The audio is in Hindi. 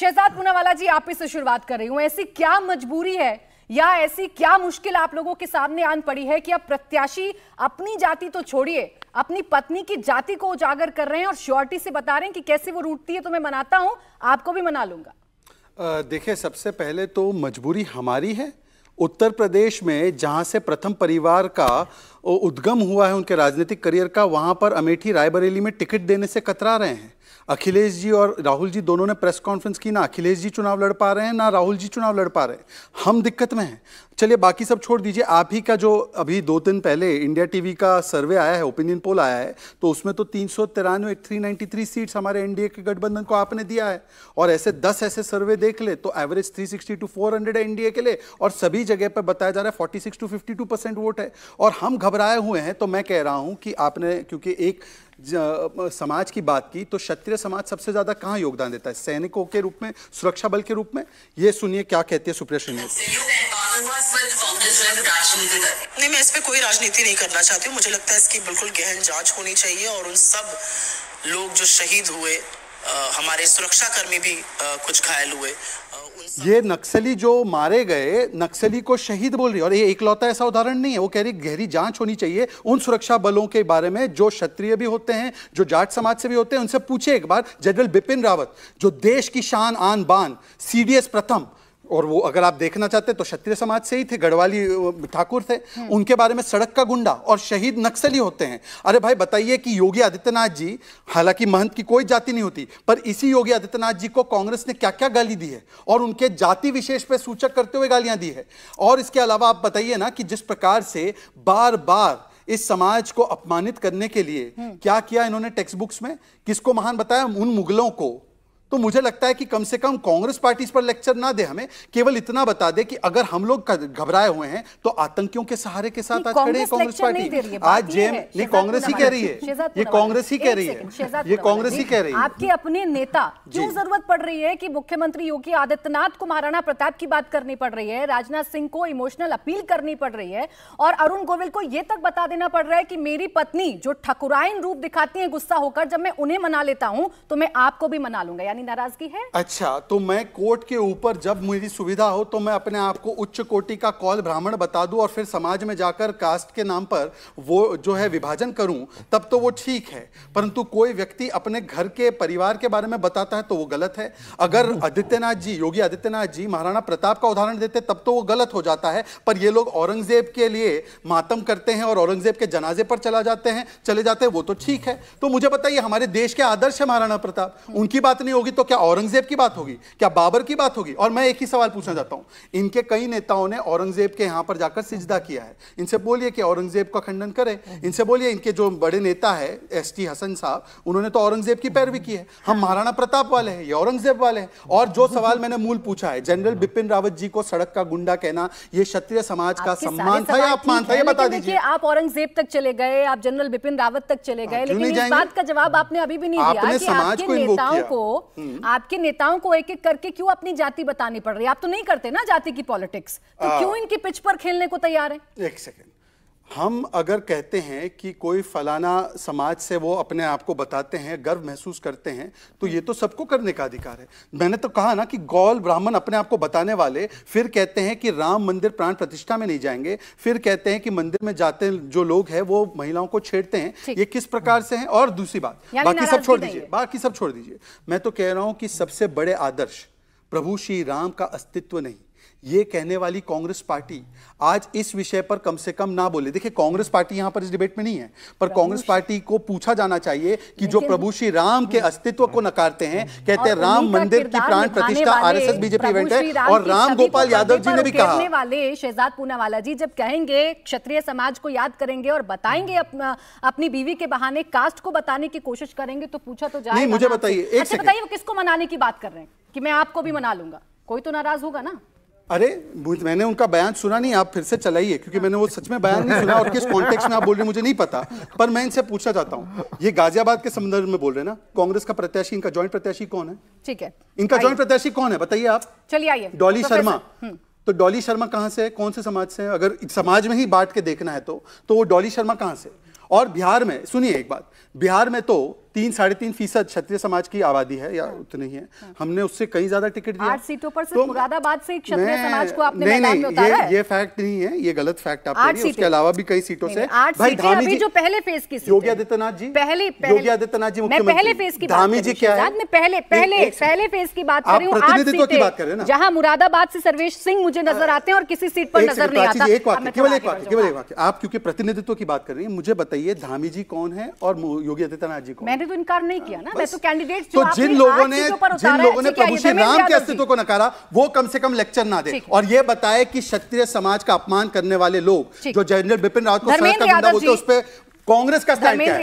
शहजाद पूनावाला जी आप ही से शुरुआत कर रही हूं ऐसी क्या मजबूरी है या ऐसी क्या मुश्किल आप लोगों के सामने आन पड़ी है कि आप प्रत्याशी अपनी जाति तो छोड़िए अपनी पत्नी की जाति को उजागर कर रहे हैं और श्योरिटी से बता रहे हैं कि कैसे वो रूटती है तो मैं मनाता हूं आपको भी मना लूंगा देखिए सबसे पहले तो मजबूरी हमारी है उत्तर प्रदेश में जहां से प्रथम परिवार का उद्गम हुआ है उनके राजनीतिक करियर का वहां पर अमेठी रायबरेली में टिकट देने से कतरा रहे हैं अखिलेश जी और राहुल जी दोनों ने प्रेस कॉन्फ्रेंस की ना अखिलेश जी चुनाव लड़ पा रहे हैं ना राहुल जी चुनाव लड़ पा रहे हैं हम दिक्कत में हैं चलिए बाकी सब छोड़ दीजिए आप ही का जो अभी दो दिन पहले इंडिया टीवी का सर्वे आया है ओपिनियन पोल आया है तो उसमें तो तीन सौ तिरानवे थ्री नाइन्टी थ्री सीट्स हमारे एनडीए के गठबंधन को आपने दिया है और ऐसे दस ऐसे सर्वे देख ले तो average three sixty two four hundred है एनडीए के लिए और सभी जगह पर बताया जा रहा है forty six two fifty two percent vote है और हम घबराए हुए हैं तो मैं कह रहा हूं कि आपने क्योंकि एक समाज की बात की तो क्षत्रिय समाज सबसे ज्यादा कहाँ योगदान देता है सैनिकों के रूप में सुरक्षा बल के रूप में ये सुनिए क्या कहती है सुप्रिया श्रीनिवास नहीं मैं इस पर कोई राजनीति नहीं करना चाहती हूँ मुझे लगता है इसकी बिल्कुल गहन जांच होनी चाहिए और उन सब लोग जो शहीद हुए हमारे सुरक्षाकर्मी भी कुछ घायल हुए ये नक्सली जो मारे गए नक्सली को शहीद बोल रही है और ये इकलौता ऐसा उदाहरण नहीं है वो कह रही गहरी जांच होनी चाहिए उन सुरक्षा बलों के बारे में जो क्षत्रिय भी होते हैं जो जाट समाज से भी होते हैं उनसे पूछे एक बार जनरल बिपिन रावत जो देश की शान आन बान सीडीएस प्रथम और वो अगर आप देखना चाहते तो क्षत्रिय समाज से ही थे गढ़वाली ठाकुर थे हम्म। उनके बारे में सड़क का गुंडा और शहीद नक्सली होते हैं अरे भाई बताइए कि योगी आदित्यनाथ जी हालांकि महंत की कोई जाति नहीं होती पर इसी योगी आदित्यनाथ जी को कांग्रेस ने क्या क्या गाली दी है और उनके जाति विशेष पर सूचक करते हुए गालियां दी है और इसके अलावा आप बताइए ना कि जिस प्रकार से बार बार इस समाज को अपमानित करने के लिए हम्म। क्या किया इन्होंने टेक्स्ट बुक्स में किसको महान बताया उन मुगलों को तो मुझे लगता है कि कम से कम कांग्रेस पार्टी पर लेक्चर ना दे हमें केवल इतना बता दे कि अगर हम लोग घबराए हुए हैं तो आतंकियों के सहारे के साथ आज खड़े कांग्रेस पार्टी आज जेम नहीं कांग्रेस ही कह रही है ये कांग्रेस ही कह रही है ये कांग्रेस ही कह रही है आपके अपने नेता जो जरूरत पड़ रही है कि मुख्यमंत्री योगी आदित्यनाथ को महाराणा प्रताप की बात करनी पड़ रही है राजनाथ सिंह को इमोशनल अपील करनी पड़ रही है और अरुण गोविल को यह तक बता देना पड़ रहा है कि मेरी पत्नी जो ठकुराइन रूप दिखाती है गुस्सा होकर जब मैं उन्हें मना लेता हूं तो मैं आपको भी मना लूंगा यानी यानी नाराजगी है अच्छा तो मैं कोर्ट के ऊपर जब मेरी सुविधा हो तो मैं अपने आप को उच्च कोटि का कौल ब्राह्मण बता दूं और फिर समाज में जाकर कास्ट के नाम पर वो जो है विभाजन करूं तब तो वो ठीक है परंतु कोई व्यक्ति अपने घर के परिवार के बारे में बताता है तो वो गलत है अगर आदित्यनाथ जी योगी आदित्यनाथ जी महाराणा प्रताप का उदाहरण देते तब तो वो गलत हो जाता है पर ये लोग औरंगजेब के लिए मातम करते हैं और औरंगजेब के जनाजे पर चला जाते हैं चले जाते हैं वो तो ठीक है तो मुझे बताइए हमारे देश के आदर्श है महाराणा प्रताप उनकी बात नहीं होगी होगी तो क्या औरंगजेब की बात होगी क्या बाबर की बात होगी और मैं एक ही सवाल पूछना चाहता हूं इनके कई नेताओं ने औरंगजेब के यहां पर जाकर सिजदा किया है इनसे बोलिए कि औरंगजेब का खंडन करें इनसे बोलिए इनके जो बड़े नेता है एस टी हसन साहब उन्होंने तो औरंगजेब की पैरवी की है हम महाराणा प्रताप वाले हैं ये औरंगजेब वाले हैं और जो सवाल मैंने मूल पूछा है जनरल हाँ। बिपिन रावत जी को सड़क का गुंडा कहना ये क्षत्रिय समाज का सम्मान था या अपमान था ये बता दीजिए आप औरंगजेब तक चले गए आप जनरल बिपिन रावत तक चले हाँ, गए लेकिन इस बात का जवाब आपने अभी भी नहीं दिया कि आपके नेताओं को हम्म। आपके नेताओं को एक एक करके क्यों अपनी जाति बतानी पड़ रही है आप तो नहीं करते ना जाति की पॉलिटिक्स तो हाँ। क्यों इनकी पिच पर खेलने को तैयार है एक सेकेंड हम अगर कहते हैं कि कोई फलाना समाज से वो अपने आप को बताते हैं गर्व महसूस करते हैं तो ये तो सबको करने का अधिकार है मैंने तो कहा ना कि गौल ब्राह्मण अपने आप को बताने वाले फिर कहते हैं कि राम मंदिर प्राण प्रतिष्ठा में नहीं जाएंगे फिर कहते हैं कि मंदिर में जाते जो लोग हैं वो महिलाओं को छेड़ते हैं ये किस प्रकार से हैं और दूसरी बात बाकी सब छोड़ दीजिए बाकी सब छोड़ दीजिए मैं तो कह रहा हूँ कि सबसे बड़े आदर्श प्रभु श्री राम का अस्तित्व नहीं ये कहने वाली कांग्रेस पार्टी आज इस विषय पर कम से कम ना बोले देखिए कांग्रेस पार्टी यहाँ पर इस डिबेट में नहीं है पर कांग्रेस पार्टी को पूछा जाना चाहिए कि जो प्रभु श्री राम के अस्तित्व को नकारते हैं कहते हैं राम मंदिर की प्राण प्रतिष्ठा आरएसएस बीजेपी इवेंट है और राम गोपाल यादव जी ने भी कहा वाले शहजाद पूनावाला जी जब कहेंगे क्षत्रिय समाज को याद करेंगे और बताएंगे हम्म। अपनी बीवी के बहाने कास्ट को बताने की कोशिश करेंगे तो पूछा तो जाए मुझे बताइए अच्छा, बताइए वो किसको मनाने की बात कर रहे हैं कि मैं आपको भी मना लूंगा कोई तो नाराज होगा ना अरे तो मैंने उनका बयान सुना नहीं आप फिर से चलाइए क्योंकि मैंने वो सच में बयान नहीं सुना और किस कॉन्टेक्स्ट में आप बोल रहे मुझे नहीं पता पर मैं इनसे पूछना चाहता हूँ ये गाजियाबाद के संदर्भ में बोल रहे ना कांग्रेस का प्रत्याशी इनका ज्वाइंट प्रत्याशी कौन है ठीक है इनका ज्वाइंट प्रत्याशी कौन है बताइए आप चलिए आइए डॉली तो शर्मा हम्म। तो डॉली शर्मा कहाँ से है कौन से समाज से है अगर समाज में ही बांट के देखना है तो तो वो डॉली शर्मा कहाँ से और बिहार में सुनिए एक बात बिहार में तो तीन साढ़े तीन फीसद क्षत्रिय समाज की आबादी है या हाँ। उतनी ही है हाँ। हमने उससे कई ज्यादा टिकट दिया आठ सीटों पर सिर्फ तो मुरादाबाद से क्षत्रिय समाज को आपने नहीं, नहीं, ये, है? ये फैक्ट नहीं है ये गलत फैक्ट आप उसके अलावा भी कई सीटों से भाई धामी जी जो पहले फेज की योगी आदित्यनाथ जी पहले योगी आदित्यनाथ जी मुख्यमंत्री पहले फेज की धामी जी क्या है पहले पहले पहले फेज की बात कर प्रतिनिधित्व की बात कर रहे हैं जहाँ मुरादाबाद से सर्वेश सिंह मुझे नजर आते हैं और किसी सीट पर नजर नहीं आता एक वाक्य केवल एक वाक्य केवल एक वाक्य आप क्योंकि प्रतिनिधित्व की बात कर रही है मुझे बताइए धामी जी कौन है और योगी आदित्यनाथ जी कौन मैंने तो इनकार नहीं किया ना मैं तो कैंडिडेट तो जिन लोगों ने जिन लोगों ने प्रभु श्री राम के अस्तित्व को नकारा वो कम से कम लेक्चर ना दे और ये बताए कि क्षत्रिय समाज का अपमान करने वाले लोग जो जनरल बिपिन रावत को उस पर कांग्रेस का स्टैंड क्या है